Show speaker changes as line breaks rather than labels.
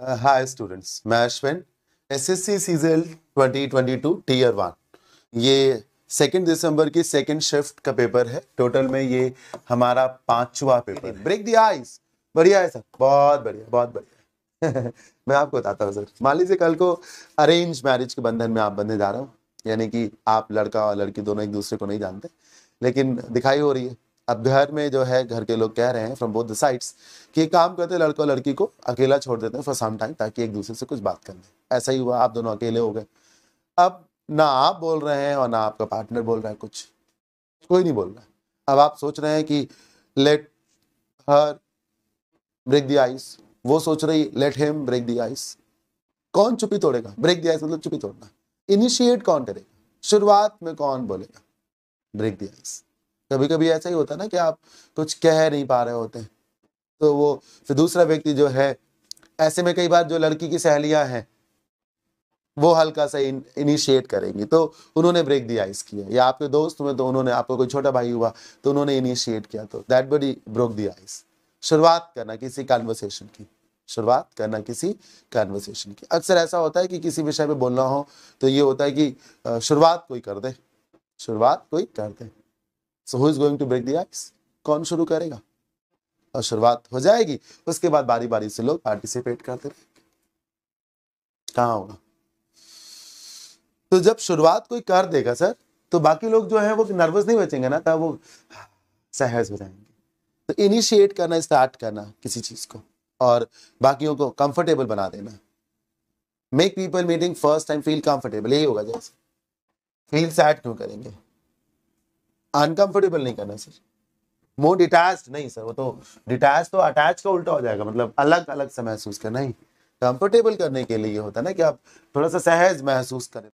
हाय uh, students मैं Ashwin SSC CGL 2022 tier one ये second दिसंबर की सेकेंड शिफ्ट का पेपर है टोटल में ये हमारा पांचवा पेपर ब्रेक दी आइस बढ़िया है सर बहुत बढ़िया बहुत बढ़िया मैं आपको बताता हूँ सर मान लीजिए कल को अरेंज मैरिज के बंधन में आप बंधे जा रहा हूँ यानी कि आप लड़का और लड़की दोनों एक दूसरे को नहीं जानते लेकिन दिखाई हो रही है अब घर में जो है घर के लोग कह रहे हैं फ्रॉम बोथ द साइड्स कि एक काम करते लड़का और लड़की को अकेला छोड़ देते हैं फॉर सम टाइम ताकि एक दूसरे से कुछ बात कर लें ऐसा ही हुआ आप दोनों अकेले हो गए अब ना आप बोल रहे हैं और ना आपका पार्टनर बोल रहा है कुछ कोई नहीं बोल रहा है अब आप सोच रहे हैं कि let her break the ice वो सोच रही let him break the ice कौन चुपी तोड़ेगा ब्रेक द आइस मतलब चुपी तोड़ना इनिशिएट कौन करेगा शुरुआत में कौन बोलेगा ब्रेक द आइस कभी कभी ऐसा ही होता है ना कि आप कुछ कह नहीं पा रहे होते तो वो फिर दूसरा व्यक्ति जो है ऐसे में कई बार जो लड़की की सहेलियां हैं वो हल्का सा इन, इनिशिएट करेंगी तो उन्होंने ब्रेक दिया इसकी या आपके दोस्त में तो उन्होंने आपका कोई छोटा भाई हुआ तो उन्होंने इनिशिएट किया तो that buddy broke the ice शुरुआत करना किसी कन्वर्सेशन की शुरुआत करना किसी कन्वर्सेशन की अक्सर ऐसा होता है कि किसी विषय पे बोलना हो तो ये होता है कि शुरुआत कोई कर दे शुरुआत कोई कर दे so who is going to break the ice कौन शुरू करेगा और शुरुआत हो जाएगी उसके बाद बारी बारी से लोग पार्टिसिपेट करते रहेंगे होगा तो जब शुरुआत कोई कर देगा सर तो बाकी लोग जो है वो नर्वस नहीं बचेंगे ना तब वो सहज हो जाएंगे तो इनिशिएट करना स्टार्ट करना किसी चीज को और बाकियों को कंफर्टेबल बना देना make people meeting first time feel comfortable यही होगा जैसे फील सैड क्यों करेंगे अनकंफर्टेबल नहीं करना सर मोर डिटैच नहीं सर वो तो डिटैच तो अटैच का उल्टा हो जाएगा मतलब अलग अलग से महसूस करना ही कंफर्टेबल करने के लिए होता है ना कि आप थोड़ा सा सहज महसूस करें